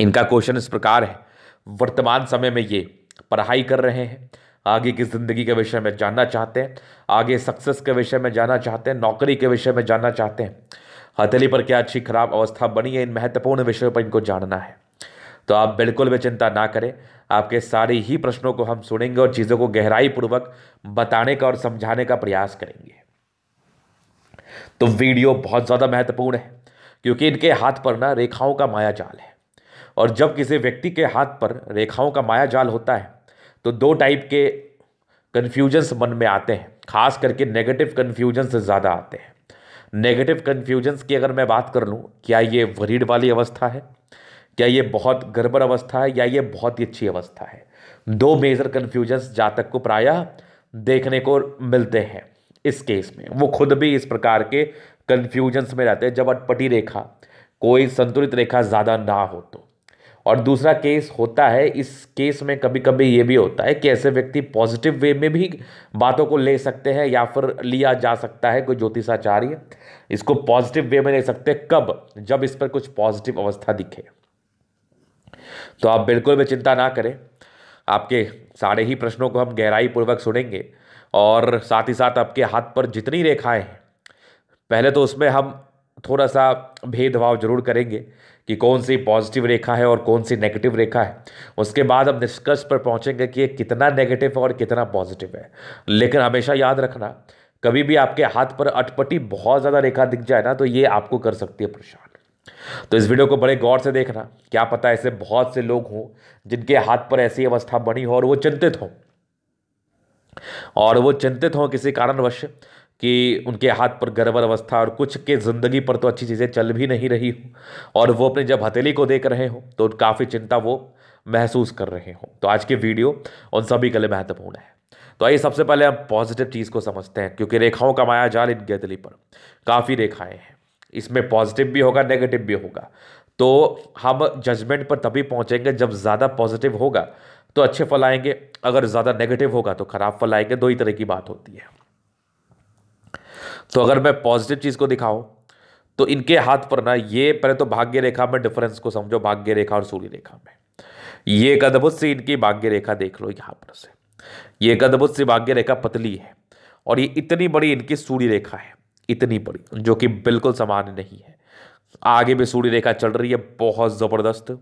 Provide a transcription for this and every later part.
इनका क्वेश्चन इस प्रकार है वर्तमान समय में ये पढ़ाई कर रहे हैं आगे की ज़िंदगी के विषय में जानना चाहते हैं आगे सक्सेस के विषय में जानना चाहते हैं नौकरी के विषय में जानना चाहते हैं हथेली पर क्या अच्छी खराब अवस्था बनी है इन महत्वपूर्ण विषयों पर इनको जानना है तो आप बिल्कुल भी चिंता ना करें आपके सारे ही प्रश्नों को हम सुनेंगे और चीज़ों को गहराई पूर्वक बताने का और समझाने का प्रयास करेंगे तो वीडियो बहुत ज़्यादा महत्वपूर्ण है क्योंकि इनके हाथ पर ना रेखाओं का माया जाल है और जब किसी व्यक्ति के हाथ पर रेखाओं का माया जाल होता है तो दो टाइप के कन्फ्यूजन्स मन में आते हैं खास करके नेगेटिव कन्फ्यूजन्स ज़्यादा आते हैं नेगेटिव कन्फ्यूजन्स की अगर मैं बात कर लूँ क्या ये वरीड वाली अवस्था है क्या ये बहुत गड़बड़ अवस्था है या ये बहुत ही अच्छी अवस्था है दो मेजर कन्फ्यूजन्स जातक को प्रायः देखने को मिलते हैं इस केस में वो खुद भी इस प्रकार के कन्फ्यूजन्स में रहते हैं जब अटपटी रेखा कोई संतुलित रेखा ज़्यादा ना हो तो और दूसरा केस होता है इस केस में कभी कभी ये भी होता है कि ऐसे व्यक्ति पॉजिटिव वे में भी बातों को ले सकते हैं या फिर लिया जा सकता है कोई ज्योतिषाचार्य इसको पॉजिटिव वे में ले सकते हैं कब जब इस पर कुछ पॉजिटिव अवस्था दिखे तो आप बिल्कुल भी चिंता ना करें आपके सारे ही प्रश्नों को हम गहराई पूर्वक सुनेंगे और साथ ही साथ आपके हाथ पर जितनी रेखाएं हैं पहले तो उसमें हम थोड़ा सा भेदभाव जरूर करेंगे कि कौन सी पॉजिटिव रेखा है और कौन सी नेगेटिव रेखा है उसके बाद हम निष्कर्ष पर पहुंचेंगे कि ये कितना नेगेटिव है और कितना पॉजिटिव है लेकिन हमेशा याद रखना कभी भी आपके हाथ पर अटपटी बहुत ज़्यादा रेखा दिख जाए ना तो ये आपको कर सकती है परेशान तो इस वीडियो को बड़े गौर से देखना क्या पता ऐसे बहुत से लोग हों जिनके हाथ पर ऐसी अवस्था बनी हो और वो चिंतित हों और वो चिंतित हों किसी कारणवश कि उनके हाथ पर गर्भर अवस्था और कुछ के ज़िंदगी पर तो अच्छी चीज़ें चल भी नहीं रही हूँ और वो अपने जब हथेली को देख रहे हो तो काफ़ी चिंता वो महसूस कर रहे हो तो आज की वीडियो उन सभी के लिए महत्वपूर्ण है तो आइए सबसे पहले हम पॉजिटिव चीज़ को समझते हैं क्योंकि रेखाओं का माया जाल इन गैदली पर काफ़ी रेखाएँ हैं इसमें पॉजिटिव भी होगा नेगेटिव भी होगा तो हम जजमेंट पर तभी पहुँचेंगे जब ज़्यादा पॉजिटिव होगा तो अच्छे फल आएंगे अगर ज़्यादा नेगेटिव होगा तो ख़राब फल आएंगे दो ही तरह की बात होती है तो अगर मैं पॉजिटिव चीज़ को दिखाऊँ तो इनके हाथ पर ना ये पहले तो भाग्य रेखा में डिफरेंस को समझो भाग्य रेखा और सूर्य रेखा में ये एक अद्भुत सी इनकी भाग्य रेखा देख लो यहाँ पर से ये एक अद्भुत सी भाग्य रेखा पतली है और ये इतनी बड़ी इनकी सूर्य रेखा है इतनी बड़ी जो कि बिल्कुल समान नहीं है आगे भी सूर्य रेखा चल रही है बहुत ज़बरदस्त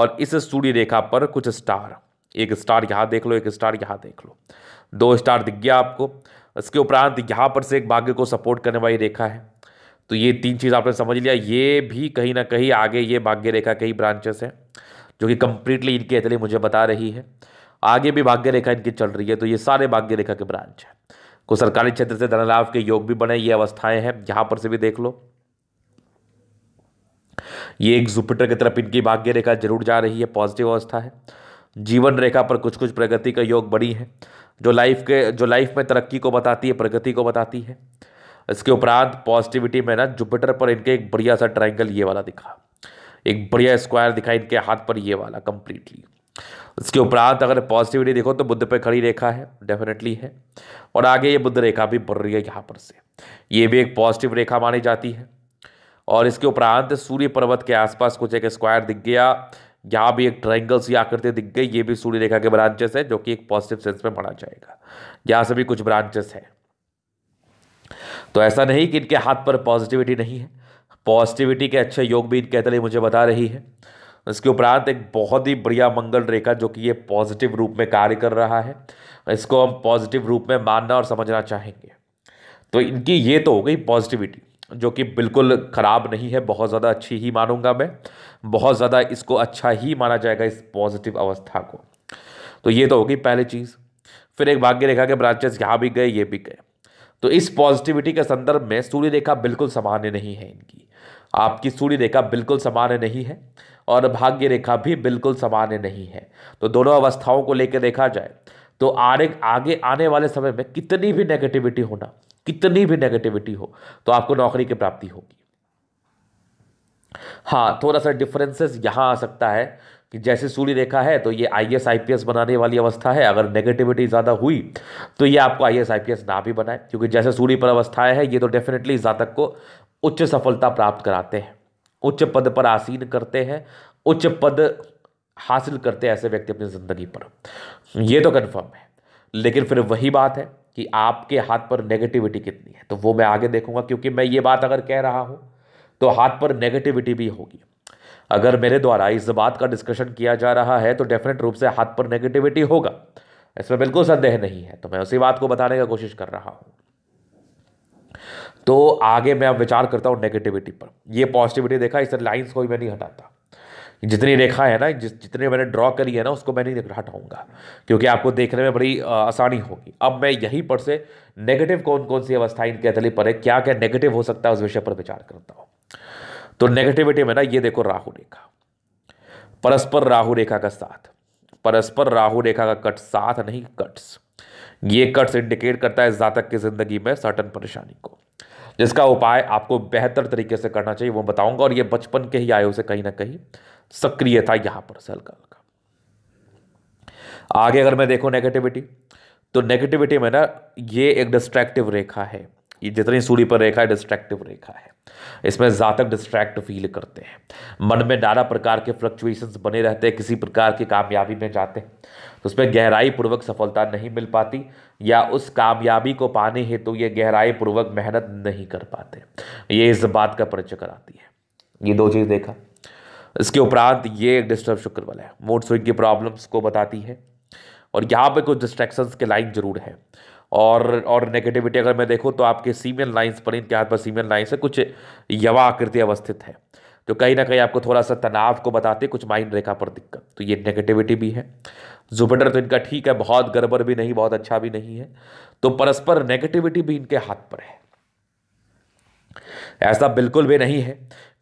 और इस सूर्य रेखा पर कुछ स्टार एक स्टार यहाँ देख लो एक स्टार यहाँ देख लो दो स्टार दिख गया आपको इसके उपरांत यहाँ पर से एक भाग्य को सपोर्ट करने वाली रेखा है तो ये तीन चीज़ आपने समझ लिया ये भी कहीं ना कहीं आगे ये भाग्य रेखा के ही ब्रांचेस हैं जो कि कंप्लीटली इनके इतने मुझे बता रही है आगे भी भाग्य रेखा इनकी चल रही है तो ये सारे भाग्य रेखा के ब्रांच हैं को सरकारी क्षेत्र से धनलाभ के योग भी बने ये अवस्थाएं हैं यहाँ पर से भी देख लो ये एक जुपिटर की तरफ इनकी भाग्य रेखा जरूर जा रही है पॉजिटिव अवस्था है जीवन रेखा पर कुछ कुछ प्रगति का योग बनी है जो लाइफ के जो लाइफ में तरक्की को बताती है प्रगति को बताती है इसके उपरांत पॉजिटिविटी में ना जुपिटर पर इनके एक बढ़िया सा ट्राइंगल ये वाला दिखा एक बढ़िया स्क्वायर दिखा इनके हाथ पर ये वाला कंप्लीटली इसके उपरांत अगर पॉजिटिविटी देखो तो बुद्ध पर खड़ी रेखा है डेफिनेटली है और आगे ये बुद्ध रेखा भी बढ़ रही है यहाँ पर से ये भी एक पॉजिटिव रेखा मानी जाती है और इसके उपरांत सूर्य पर्वत के आसपास कुछ एक स्क्वायर दिख गया यहाँ भी एक ट्राइंगल सी आकृति दिख गई ये भी सूर्य रेखा के ब्रांचेस है जो कि एक पॉजिटिव सेंस में माना जाएगा यहाँ से भी कुछ ब्रांचेस हैं तो ऐसा नहीं कि इनके हाथ पर पॉजिटिविटी नहीं है पॉजिटिविटी के अच्छे योग भी इनके तले मुझे बता रही है इसके उपरांत एक बहुत ही बढ़िया मंगल रेखा जो कि ये पॉजिटिव रूप में कार्य कर रहा है इसको हम पॉजिटिव रूप में मानना और समझना चाहेंगे तो इनकी ये तो हो गई पॉजिटिविटी जो कि बिल्कुल ख़राब नहीं है बहुत ज़्यादा अच्छी ही मानूंगा मैं बहुत ज़्यादा इसको अच्छा ही माना जाएगा इस पॉजिटिव अवस्था को तो ये तो होगी पहली चीज़ फिर एक भाग्य रेखा के ब्रांचेस यहाँ भी गए ये भी गए तो इस पॉजिटिविटी के संदर्भ में सूर्य रेखा बिल्कुल सामान्य नहीं है इनकी आपकी सूर्य रेखा बिल्कुल सामान्य नहीं है और भाग्य रेखा भी बिल्कुल सामान्य नहीं है तो दोनों अवस्थाओं को लेकर देखा जाए तो आगे आगे आने वाले समय में कितनी भी नेगेटिविटी होना कितनी भी नेगेटिविटी हो तो आपको नौकरी की प्राप्ति होगी हाँ थोड़ा सा डिफरेंसेस यहाँ आ सकता है कि जैसे सूर्य रेखा है तो ये I S I P S बनाने वाली अवस्था है अगर नेगेटिविटी ज़्यादा हुई तो ये आपको I S I P S ना भी बनाए क्योंकि जैसे सूर्य पर अवस्थाएं हैं ये तो डेफिनेटली जातक को उच्च सफलता प्राप्त कराते हैं उच्च पद पर आसीन करते हैं उच्च पद हासिल करते हैं ऐसे व्यक्ति अपनी ज़िंदगी पर यह तो कन्फर्म है लेकिन फिर वही बात है कि आपके हाथ पर नेगेटिविटी कितनी है तो वो मैं आगे देखूंगा क्योंकि मैं ये बात अगर कह रहा हूँ तो हाथ पर नेगेटिविटी भी होगी अगर मेरे द्वारा इस बात का डिस्कशन किया जा रहा है तो डेफिनेट रूप से हाथ पर नेगेटिविटी होगा इसमें बिल्कुल संदेह नहीं है तो मैं उसी बात को बताने का कोशिश कर रहा हूँ तो आगे मैं अब विचार करता हूँ नेगेटिविटी पर ये पॉजिटिविटी देखा इस लाइन्स को भी मैं नहीं हटाता जितनी रेखा है ना जिस जितने मैंने ड्रॉ करी है ना उसको मैं नहीं हटाऊंगा क्योंकि आपको देखने में बड़ी आसानी होगी अब मैं यहीं पर से नेगेटिव कौन कौन सी अवस्था इनके अतली पर है क्या क्या नेगेटिव हो सकता है उस विषय पर विचार करता हूँ तो नेगेटिविटी में ना ये देखो राहु रेखा परस्पर राहु रेखा का साथ परस्पर राहु रेखा का कट साथ नहीं कट्स ये कट्स इंडिकेट करता है जातक की जिंदगी में सर्टन परेशानी को जिसका उपाय आपको बेहतर तरीके से करना चाहिए वो बताऊंगा और ये बचपन के ही आयु से कहीं ना कहीं सक्रिय था यहाँ पर से हल्का हल्का आगे अगर मैं देखूँ नेगेटिविटी तो नेगेटिविटी में ना ये एक डिस्ट्रैक्टिव रेखा है ये जितनी सूर्य पर रेखा है डिस्ट्रैक्टिव रेखा है इसमें ज़्यादा डिस्ट्रैक्ट फील करते हैं मन में नाना प्रकार के फ्लक्चुएशंस बने रहते हैं किसी प्रकार की कामयाबी में जाते हैं तो उसमें गहराई पूर्वक सफलता नहीं मिल पाती या उस कामयाबी को पाने हेतु तो ये गहराई पूर्वक मेहनत नहीं कर पाते ये इस बात का परिचय कराती है ये दो चीज़ देखा इसके उपरांत ये एक डिस्टर्ब शुक्र बल है मूड स्विंग की प्रॉब्लम्स को बताती है और यहाँ पे कुछ डिस्ट्रैक्शंस के लाइन जरूर है और और नेगेटिविटी अगर मैं देखूँ तो आपके सीमियन लाइंस पर इनके हाथ पर सीमियन लाइंस है कुछ यवा आकृति अवस्थित है जो तो कहीं ना कहीं आपको थोड़ा सा तनाव को बताते कुछ माइंड रेखा पर दिक्कत तो ये नेगेटिविटी भी है जुपिटर तो इनका ठीक है बहुत गड़बड़ भी नहीं बहुत अच्छा भी नहीं है तो परस्पर नेगेटिविटी भी इनके हाथ पर है ऐसा बिल्कुल भी नहीं है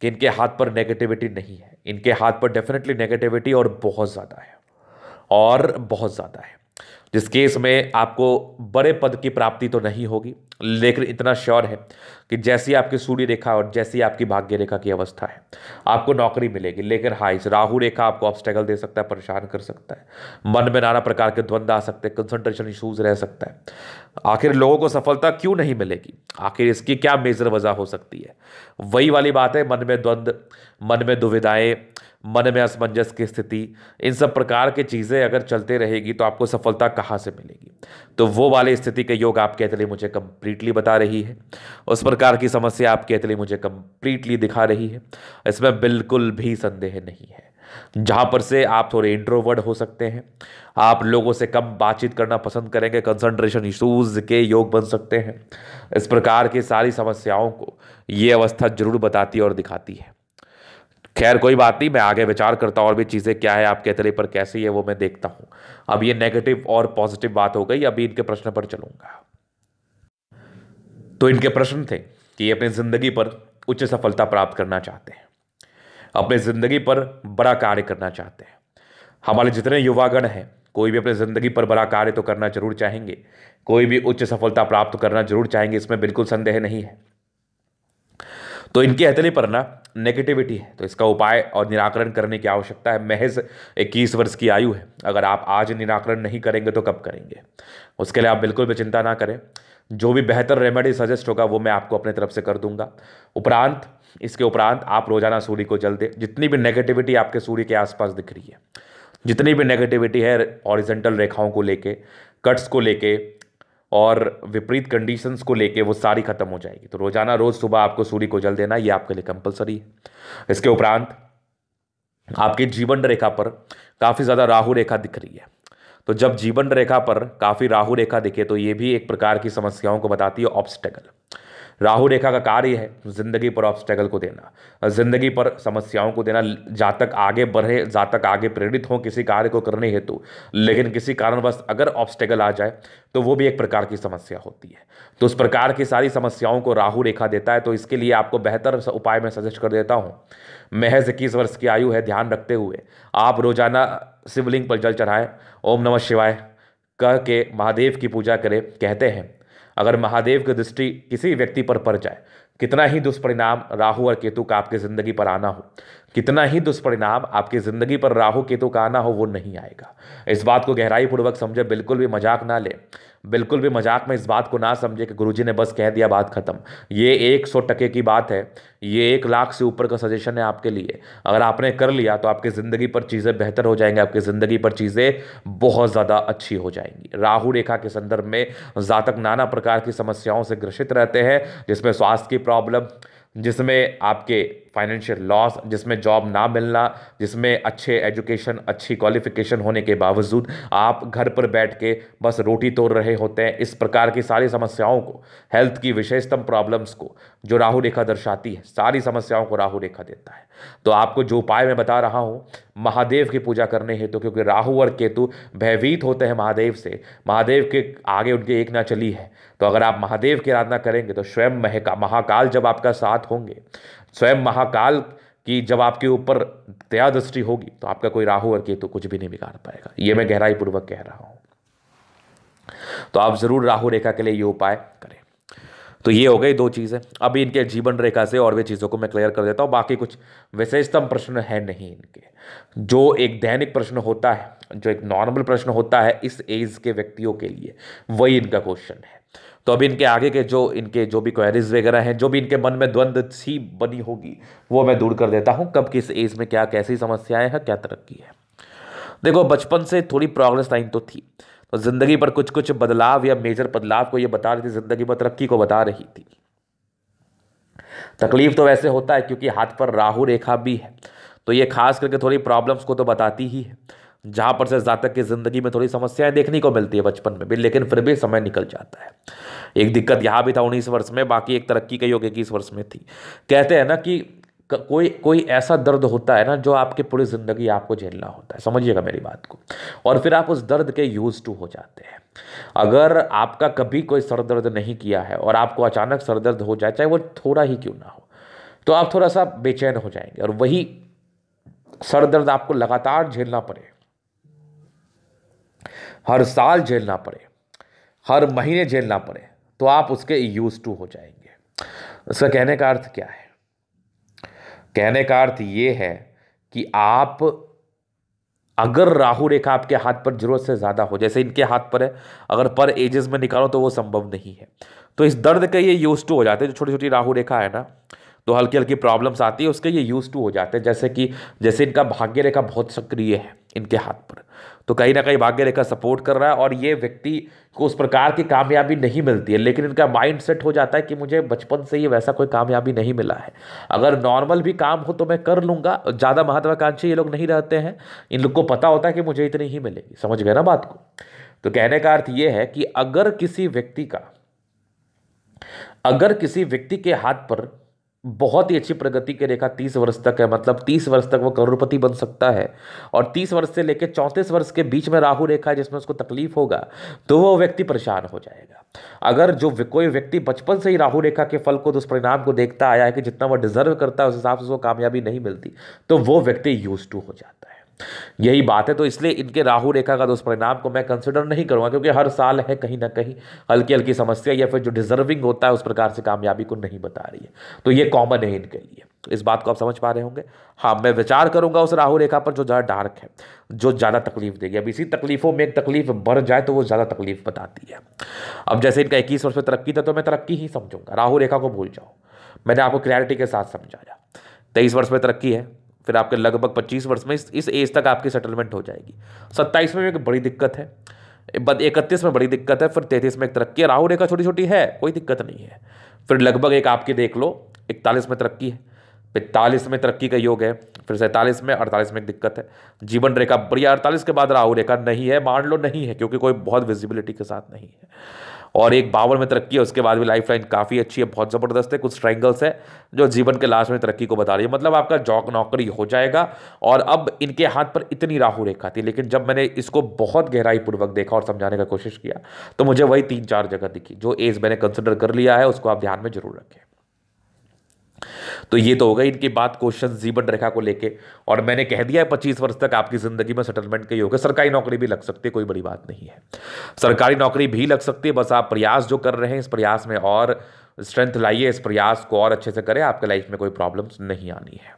कि इनके हाथ पर नेगेटिविटी नहीं है इनके हाथ पर डेफिनेटली नेगेटिविटी और बहुत ज़्यादा है और बहुत ज़्यादा है जिस केस में आपको बड़े पद की प्राप्ति तो नहीं होगी लेकिन इतना श्योर है कि जैसी आपकी सूर्य रेखा और जैसी आपकी भाग्य रेखा की अवस्था है आपको नौकरी मिलेगी लेकिन हाँ इस राहु रेखा आपको ऑब्स्टेकल दे सकता है परेशान कर सकता है मन में नाना प्रकार के द्वंद्व आ सकते हैं कंसंट्रेशन इशूज रह सकता है आखिर लोगों को सफलता क्यों नहीं मिलेगी आखिर इसकी क्या मेजर वजह हो सकती है वही वाली बात है मन में द्वंद्व मन में दुविधाएं मन में असमंजस की स्थिति इन सब प्रकार की चीज़ें अगर चलते रहेगी तो आपको सफलता कहाँ से मिलेगी तो वो वाले स्थिति के योग आपके अतले मुझे कम्प्लीटली बता रही है उस प्रकार की समस्या आपके अतले मुझे कम्प्लीटली दिखा रही है इसमें बिल्कुल भी संदेह नहीं है जहाँ पर से आप थोड़े इंट्रोवर्ड हो सकते हैं आप लोगों से कम बातचीत करना पसंद करेंगे कंसंट्रेशन इशूज़ के योग बन सकते हैं इस प्रकार की सारी समस्याओं को ये अवस्था जरूर बताती और दिखाती है खैर कोई बात नहीं मैं आगे विचार करता हूँ और भी चीज़ें क्या है आपके अतरे पर कैसी है वो मैं देखता हूँ अब ये नेगेटिव और पॉजिटिव बात हो गई अभी इनके प्रश्न पर चलूँगा तो इनके प्रश्न थे कि ये अपनी ज़िंदगी पर उच्च सफलता प्राप्त करना चाहते हैं अपने ज़िंदगी पर बड़ा कार्य करना चाहते हैं हमारे जितने युवागण हैं कोई भी अपनी ज़िंदगी पर बड़ा कार्य तो करना जरूर चाहेंगे कोई भी उच्च सफलता प्राप्त करना जरूर चाहेंगे इसमें बिल्कुल संदेह नहीं है तो इनके हथेली पर ना नेगेटिविटी है तो इसका उपाय और निराकरण करने की आवश्यकता है महज इक्कीस वर्ष की आयु है अगर आप आज निराकरण नहीं करेंगे तो कब करेंगे उसके लिए आप बिल्कुल भी चिंता ना करें जो भी बेहतर रेमेडी सजेस्ट होगा वो मैं आपको अपने तरफ से कर दूंगा उपरांत इसके उपरांत आप रोजाना सूर्य को जल दे जितनी भी नेगेटिविटी आपके सूर्य के आसपास दिख रही है जितनी भी नेगेटिविटी है ऑरिजेंटल रेखाओं को लेके कट्स को लेके और विपरीत कंडीशंस को लेके वो सारी खत्म हो जाएगी तो रोजाना रोज सुबह आपको सूर्य को जल देना ये आपके लिए कंपलसरी है इसके उपरांत आपके जीवन रेखा पर काफ़ी ज़्यादा राहु रेखा दिख रही है तो जब जीवन रेखा पर काफ़ी राहु रेखा दिखे तो ये भी एक प्रकार की समस्याओं को बताती है ऑब्स्टेकल राहु रेखा का कार्य है ज़िंदगी पर ऑब्स्टेकल को देना ज़िंदगी पर समस्याओं को देना जातक आगे बढ़े जातक आगे प्रेरित हों किसी कार्य को करने हेतु लेकिन किसी कारणवश अगर ऑब्स्टेकल आ जाए तो वो भी एक प्रकार की समस्या होती है तो उस प्रकार की सारी समस्याओं को राहु रेखा देता है तो इसके लिए आपको बेहतर उपाय मैं सजेस्ट कर देता हूँ महज इक्कीस वर्ष की आयु है ध्यान रखते हुए आप रोजाना शिवलिंग पर जल चढ़ाएं ओम नमः शिवाय कह के महादेव की पूजा करें कहते हैं अगर महादेव की दृष्टि किसी व्यक्ति पर पड़ जाए कितना ही दुष्परिणाम राहु और केतु का आपकी ज़िंदगी पर आना हो कितना ही दुष्परिणाम आपकी ज़िंदगी पर राहु केतु का आना हो वो नहीं आएगा इस बात को गहराई पूर्वक समझे बिल्कुल भी मजाक ना लें बिल्कुल भी मजाक में इस बात को ना समझे कि गुरुजी ने बस कह दिया बात ख़त्म ये एक सौ टके की बात है ये एक लाख से ऊपर का सजेशन है आपके लिए अगर आपने कर लिया तो आपकी ज़िंदगी पर चीज़ें बेहतर हो जाएंगी आपकी ज़िंदगी पर चीज़ें बहुत ज़्यादा अच्छी हो जाएंगी राहु रेखा के संदर्भ में जातक नाना प्रकार की समस्याओं से ग्रसित रहते हैं जिसमें स्वास्थ्य की प्रॉब्लम जिसमें आपके फाइनेंशियल लॉस जिसमें जॉब ना मिलना जिसमें अच्छे एजुकेशन अच्छी क्वालिफिकेशन होने के बावजूद आप घर पर बैठ के बस रोटी तोड़ रहे होते हैं इस प्रकार की सारी समस्याओं को हेल्थ की विशेषतम प्रॉब्लम्स को जो राहु रेखा दर्शाती है सारी समस्याओं को राहु रेखा देता है तो आपको जो उपाय मैं बता रहा हूँ महादेव की पूजा करने हेतु तो क्योंकि राहु और केतु भयभीत होते हैं महादेव से महादेव के आगे उनकी एक ना चली है तो अगर आप महादेव की आराधना करेंगे तो स्वयं महका महाकाल जब आपका साथ होंगे स्वयं महाकाल की जब आपके ऊपर दया दृष्टि होगी तो आपका कोई राहु और केतु तो कुछ भी नहीं बिगाड़ पाएगा ये मैं गहराई पूर्वक कह रहा हूं तो आप ज़रूर राहु रेखा के लिए ये उपाय करें तो ये हो गई दो चीज़ें अब इनके जीवन रेखा से और भी चीज़ों को मैं क्लियर कर देता हूँ बाकी कुछ विशेषतम प्रश्न है नहीं इनके जो एक दैनिक प्रश्न होता है जो एक नॉर्मल प्रश्न होता है इस एज के व्यक्तियों के लिए वही इनका क्वेश्चन है तो अभी इनके आगे के जो इनके जो भी क्वेरीज वगैरह हैं जो भी इनके मन में द्वंद सी बनी होगी वो मैं दूर कर देता हूँ कब किस एज में क्या कैसी समस्याएं हैं क्या तरक्की है देखो बचपन से थोड़ी प्रोग्रेस लाइन तो थी तो ज़िंदगी पर कुछ कुछ बदलाव या मेजर बदलाव को ये बता रही थी ज़िंदगी पर तरक्की को बता रही थी तकलीफ तो वैसे होता है क्योंकि हाथ पर राहु रेखा भी है तो ये खास करके थोड़ी प्रॉब्लम्स को तो बताती ही है जहाँ पर से जातक की ज़िंदगी में थोड़ी समस्याएं देखने को मिलती है बचपन में भी लेकिन फिर भी समय निकल जाता है एक दिक्कत यहाँ भी था उन्नीस वर्ष में बाकी एक तरक्की का योग इक्कीस वर्ष में थी कहते हैं ना कि कोई कोई ऐसा दर्द होता है ना जो आपके पूरी ज़िंदगी आपको झेलना होता है समझिएगा मेरी बात को और फिर आप उस दर्द के यूज़ टू हो जाते हैं अगर आपका कभी कोई सर दर्द नहीं किया है और आपको अचानक सर दर्द हो जाए चाहे वो थोड़ा ही क्यों ना हो तो आप थोड़ा सा बेचैन हो जाएंगे और वही सर दर्द आपको लगातार झेलना पड़े हर साल झेलना पड़े हर महीने झेलना पड़े तो आप उसके यूज टू हो जाएंगे उसका कहने का अर्थ क्या है कहने का अर्थ ये है कि आप अगर राहु रेखा आपके हाथ पर जरूरत से ज़्यादा हो जैसे इनके हाथ पर है अगर पर एजेस में निकालो तो वो संभव नहीं है तो इस दर्द के ये यूज टू हो जाते हैं जो छोटी छोटी राहु रेखा है ना तो हल्की हल्की प्रॉब्लम्स आती है उसके ये यूज़ टू हो जाते हैं जैसे कि जैसे इनका भाग्य रेखा बहुत सक्रिय है इनके हाथ पर तो कहीं ना कहीं भाग्य रेखा सपोर्ट कर रहा है और ये व्यक्ति को उस प्रकार की कामयाबी नहीं मिलती है लेकिन इनका माइंड सेट हो जाता है कि मुझे बचपन से ही वैसा कोई कामयाबी नहीं मिला है अगर नॉर्मल भी काम हो तो मैं कर लूँगा ज़्यादा महत्वाकांक्षी ये लोग नहीं रहते हैं इन लोग को पता होता है कि मुझे इतनी ही मिलेगी समझ गए ना बात को तो कहने का अर्थ ये है कि अगर किसी व्यक्ति का अगर किसी व्यक्ति के हाथ पर बहुत ही अच्छी प्रगति की रेखा तीस वर्ष तक है मतलब तीस वर्ष तक वो करोड़पति बन सकता है और तीस वर्ष से लेकर चौंतीस वर्ष के बीच में राहु रेखा है जिसमें उसको तकलीफ होगा तो वो व्यक्ति परेशान हो जाएगा अगर जो कोई व्यक्ति बचपन से ही राहु रेखा के फल को दुष्परिणाम को देखता आया है कि जितना वो डिजर्व करता है उस हिसाब से उसको कामयाबी नहीं मिलती तो वो व्यक्ति यूज टू हो जाता है यही बात है तो इसलिए इनके राहु रेखा का दुष्परिणाम को मैं कंसिडर नहीं करूँगा क्योंकि हर साल है कहीं ना कहीं हल्की हल्की समस्या या फिर जो डिजर्विंग होता है उस प्रकार से कामयाबी को नहीं बता रही है तो ये कॉमन है इनके लिए तो इस बात को आप समझ पा रहे होंगे हाँ मैं विचार करूंगा उस राहु रेखा पर जो ज़्यादा डार्क है जो ज़्यादा तकलीफ देगी अब इसी तकलीफ़ों में एक तकलीफ बढ़ जाए तो वो ज़्यादा तकलीफ बताती है अब जैसे इनका इक्कीस वर्ष में तरक्की था तो मैं तरक्की ही समझूंगा राहु रेखा को भूल जाओ मैंने आपको क्लैरिटी के साथ समझाया तेईस वर्ष में तरक्की है फिर आपके लगभग पच्चीस वर्ष में इस इस एज तक आपकी सेटलमेंट हो जाएगी सत्ताईस में एक बड़ी दिक्कत है इकतीस में बड़ी दिक्कत है फिर तैंतीस में एक तरक्की है राहु रेखा छोटी छोटी है कोई दिक्कत नहीं है फिर लगभग एक आपकी देख लो इकतालीस में तरक्की है पैंतालीस में तरक्की का योग है फिर सैंतालीस में अड़तालीस में एक दिक्कत है जीवन रेखा बढ़िया अड़तालीस के बाद राहु रेखा नहीं है मान लो नहीं है क्योंकि कोई बहुत विजिबिलिटी के साथ नहीं है और एक बावन में तरक्की है उसके बाद भी लाइफ लाइन काफ़ी अच्छी है बहुत ज़बरदस्त है कुछ स्ट्रैंगल्स है जो जीवन के लास्ट में तरक्की को बता रही है मतलब आपका जॉक नौकरी हो जाएगा और अब इनके हाथ पर इतनी राहु रेखा थी लेकिन जब मैंने इसको बहुत गहराई पूर्वक देखा और समझाने का कोशिश किया तो मुझे वही तीन चार जगह दिखी जो एज मैंने कंसिडर कर लिया है उसको आप ध्यान में जरूर रखें तो ये तो होगा इनकी बात क्वेश्चन जीवन रेखा को लेके और मैंने कह दिया है पच्चीस वर्ष तक आपकी ज़िंदगी में सेटलमेंट के योग सरकारी नौकरी भी लग सकती है कोई बड़ी बात नहीं है सरकारी नौकरी भी लग सकती है बस आप प्रयास जो कर रहे हैं इस प्रयास में और स्ट्रेंथ लाइए इस प्रयास को और अच्छे से करें आपके लाइफ में कोई प्रॉब्लम्स नहीं आनी है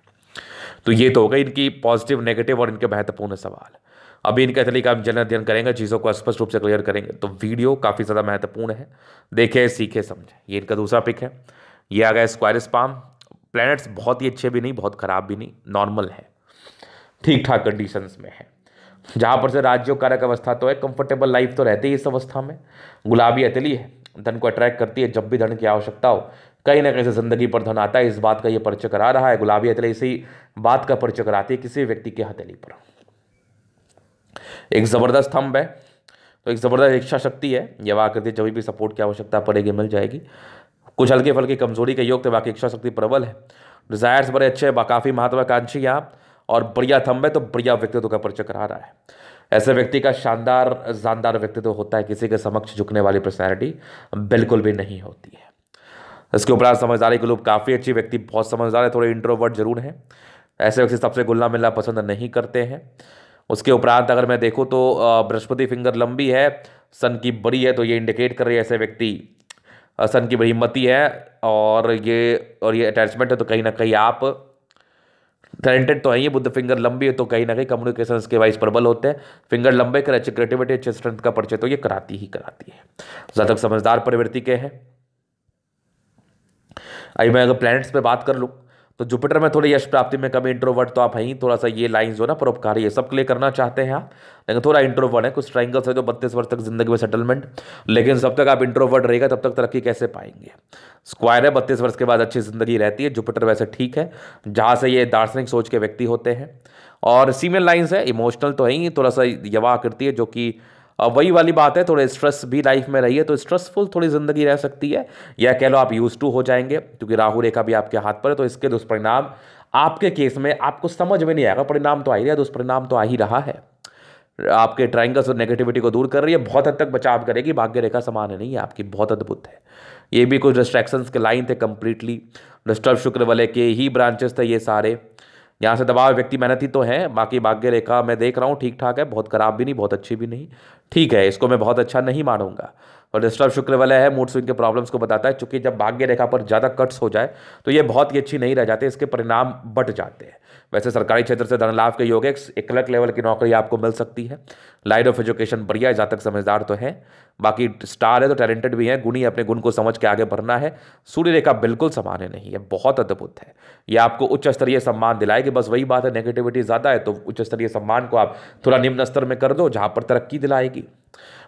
तो ये तो होगा इनकी पॉजिटिव नेगेटिव और इनके महत्वपूर्ण सवाल अभी इनके तरीके हम जन अध्ययन करेंगे चीज़ों को स्पष्ट रूप से क्लियर करेंगे तो वीडियो काफ़ी ज़्यादा महत्वपूर्ण है देखें सीखे समझें ये इनका दूसरा पिक है ये आ गया स्क्वायर स्पाम प्लैनेट्स बहुत ही अच्छे भी नहीं बहुत ख़राब भी नहीं नॉर्मल है ठीक ठाक कंडीशंस में है जहाँ पर से राज्यों कारक अवस्था तो है कंफर्टेबल लाइफ तो रहती है इस अवस्था में गुलाबी हथेली है धन को अट्रैक्ट करती है जब भी धन की आवश्यकता हो कहीं ना कहीं से ज़िंदगी पर धन आता है इस बात का ये परिचय करा रहा है गुलाबी हथेली इसी बात का परिचय कराती है किसी व्यक्ति के हथेली पर एक ज़बरदस्त स्तंभ है तो एक ज़बरदस्त इच्छा शक्ति है यह वाकृति जब भी सपोर्ट की आवश्यकता पड़ेगी मिल जाएगी कुछ हल्की फल्की कमजोरी के योग थे बाकी इच्छा शक्ति प्रबल है डिज़ायर्स बड़े अच्छे हैं काफ़ी महत्वाकांक्षी यहाँ और बढ़िया थम्भ है तो बढ़िया व्यक्तित्व का परिचय करा रहा है ऐसे व्यक्ति का शानदार जानदार व्यक्तित्व होता है किसी के समक्ष झुकने वाली पर्सनैलिटी बिल्कुल भी नहीं होती है इसके उपरांत समझदारी के लोग काफ़ी अच्छी व्यक्ति बहुत समझदार है थोड़े इंट्रोवर्ट जरूर हैं ऐसे व्यक्ति सबसे गुलना मिलना पसंद नहीं करते हैं उसके उपरांत अगर मैं देखूँ तो बृहस्पति फिंगर लंबी है सन की बड़ी है तो ये इंडिकेट कर रही है ऐसे व्यक्ति सन की बड़ी हिम्मती है और ये और ये अटैचमेंट है तो कहीं ना कहीं आप टैलेंटेड तो है ये बुद्ध फिंगर लंबी है तो कहीं ना कहीं कम्युनिकेशन के वाइस प्रबल होते हैं फिंगर लंबे कर अच्छे क्रिएटिविटी अच्छे स्ट्रेंथ का परिचय तो ये कराती ही कराती है ज़्यादा समझदार प्रवृत्ति के हैं अभी मैं अगर प्लैनेट्स पे बात कर लूँ तो जुपिटर में थोड़ी यश प्राप्ति में कभी इंट्रोवर्ट तो आप हैं ही थोड़ा सा ये लाइन जो ना परोपकारी है सब क्लियर करना चाहते हैं आप लेकिन थोड़ा इंट्रोवर्ट है कुछ ट्राइंगल्स है जो बत्तीस वर्ष तक जिंदगी में सेटलमेंट लेकिन जब तक आप इंट्रोवर्ट रहेगा तब तक तरक्की कैसे पाएंगे स्क्वायर है बत्तीस वर्ष के बाद अच्छी जिंदगी रहती है जुपिटर वैसे ठीक है जहाँ से ये दार्शनिक सोच के व्यक्ति होते हैं और सीमेल लाइन्स है इमोशनल तो है ही थोड़ा सा यवा करती है जो कि वही वाली बात है थोड़े स्ट्रेस भी लाइफ में रही है तो स्ट्रेसफुल थोड़ी ज़िंदगी रह सकती है या कह लो आप यूज़ टू हो जाएंगे क्योंकि राहु रेखा भी आपके हाथ पर है तो इसके दुष्परिणाम आपके केस में आपको समझ में नहीं आएगा परिणाम तो आ ही रहा है दुष्परिणाम तो आ ही रहा है आपके ट्राइंगल्स और नेगेटिविटी को दूर कर रही है बहुत हद तक बचाव करेगी भाग्य रेखा समान है नहीं है आपकी बहुत अद्भुत है ये भी कुछ डिस्ट्रैक्शंस के लाइन थे कंप्लीटली डिस्टर्ब शुक्र वाले के ही ब्रांचेस थे ये सारे यहाँ से दबाव व्यक्ति मेहनती तो है बाकी भाग्य रेखा मैं देख रहा हूँ ठीक ठाक है बहुत खराब भी नहीं बहुत अच्छी भी नहीं ठीक है इसको मैं बहुत अच्छा नहीं मानूंगा और डिस्टर्ब शुक्र वाला है मूड स्विंग के प्रॉब्लम्स को बताता है चूंकि जब भाग्य रेखा पर ज़्यादा कट्स हो जाए तो ये बहुत ही अच्छी नहीं रह जाते इसके परिणाम बट जाते हैं वैसे सरकारी क्षेत्र से धन लाभ के योग एक क्लर्क लेवल की नौकरी आपको मिल सकती है लाइन ऑफ एजुकेशन बढ़िया है जहाँ तक समझदार तो है बाकी स्टार है तो टैलेंटेड भी हैं गुणी अपने गुण को समझ के आगे बढ़ना है सूर्य रेखा बिल्कुल समान्य नहीं है बहुत अद्भुत है ये आपको उच्च स्तरीय सम्मान दिलाएगी बस वही बात है नेगेटिविटी ज़्यादा है तो उच्च स्तरीय सम्मान को आप थोड़ा निम्न स्तर में कर दो जहाँ पर तरक्की दिलाएगी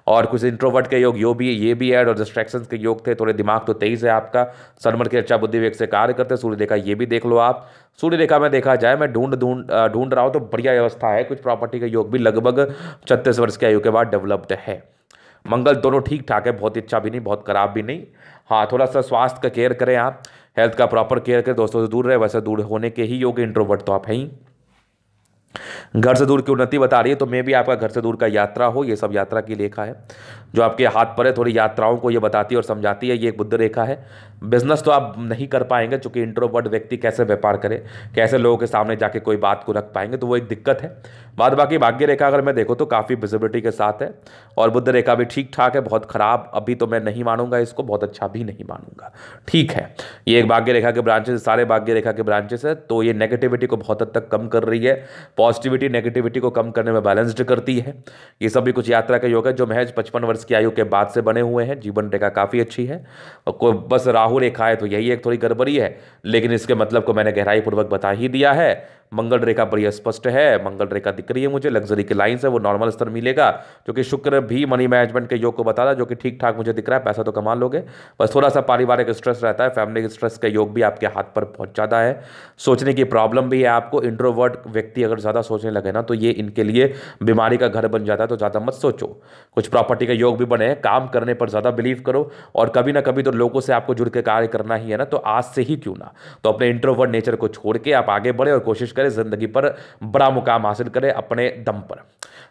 और कुछ इंट्रोवर्ट के योग यो भी ये भी है और डिस्ट्रैक्शन के योग थे थोड़े दिमाग तो तेईस है आपका सनमर के अच्छा बुद्धि वेग से कार्य करते सूर्य देखा ये भी देख लो आप सूर्य रेखा में देखा जाए मैं ढूंढ ढूंढ ढूंढ रहा हूँ तो बढ़िया व्यवस्था है कुछ प्रॉपर्टी का योग भी लगभग छत्तीस वर्ष के आयु के बाद डेवलप्ड है मंगल दोनों ठीक ठाक है बहुत अच्छा भी नहीं बहुत खराब भी नहीं हाँ थोड़ा सा स्वास्थ्य का केयर करें आप हेल्थ का प्रॉपर केयर करें दोस्तों से दूर रहे वैसे दूर होने के ही योग इंट्रोवर्ट तो आप हैं ही घर से दूर की उन्नति बता रही है तो मे भी आपका घर से दूर का यात्रा हो ये सब यात्रा की लेखा है जो आपके हाथ पर है थोड़ी यात्राओं को ये बताती है और समझाती है ये एक बुद्ध रेखा है बिजनेस तो आप नहीं कर पाएंगे चूँकि इंट्रोवर्ट व्यक्ति कैसे व्यापार करे कैसे लोगों के सामने जाके कोई बात को रख पाएंगे तो वो एक दिक्कत है बाद बाकी भाग्य रेखा अगर मैं देखूँ तो काफ़ी विजिबिलिटी के साथ है और बुद्ध रेखा भी ठीक ठाक है बहुत ख़राब अभी तो मैं नहीं मानूंगा इसको बहुत अच्छा भी नहीं मानूंगा ठीक है ये एक भाग्य रेखा के ब्रांचेस सारे भाग्य रेखा के ब्रांचेस है तो ये नेगेटिविटी को बहुत हद तक कम कर रही है पॉजिटिविटी नेगेटिविटी को कम करने में बैलेंस्ड करती है ये सब भी कुछ यात्रा का योग है जो महज पचपन वर्ष वर्ष की आयु के बाद से बने हुए हैं जीवन रेखा काफ़ी अच्छी है और कोई बस राहु रेखा है तो यही एक थोड़ी गड़बड़ी है लेकिन इसके मतलब को मैंने गहराई पूर्वक बता ही दिया है मंगल रेखा पर यह स्पष्ट है मंगल रेखा दिख रही है मुझे लग्जरी की लाइन है वो नॉर्मल स्तर मिलेगा जो कि शुक्र भी मनी मैनेजमेंट के योग को बता रहा है जो कि ठीक ठाक मुझे दिख रहा है पैसा तो कमा लोगे बस थोड़ा सा पारिवारिक स्ट्रेस रहता है फैमिली स्ट्रेस का योग भी आपके हाथ पर बहुत ज़्यादा है सोचने की प्रॉब्लम भी है आपको इंट्रोवर्ट व्यक्ति अगर ज़्यादा सोचने लगे ना तो ये इनके लिए बीमारी का घर बन जाता है तो ज़्यादा मत सोचो कुछ प्रॉपर्टी का योग भी बने हैं काम करने पर ज़्यादा बिलीव करो और कभी ना कभी तो लोगों से आपको जुड़ के कार्य करना ही है ना तो आज से ही क्यों ना तो अपने इंट्रोवर्ट नेचर को छोड़ के आप आगे बढ़े और कोशिश करें करे ज़िंदगी पर बड़ा मुकाम हासिल करे अपने दम पर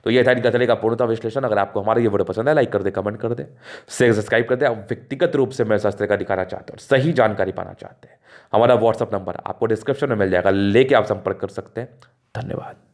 तो ये था इनका थले का पूर्णता विश्लेषण अगर आपको हमारा ये वीडियो पसंद है लाइक कर दे कमेंट कर दे शेयर सब्सक्राइब कर दे आप व्यक्तिगत रूप से मेरे शास्त्र का दिखाना चाहते हैं और सही जानकारी पाना चाहते हैं हमारा व्हाट्सअप नंबर आपको डिस्क्रिप्शन में मिल जाएगा लेके आप संपर्क कर सकते हैं धन्यवाद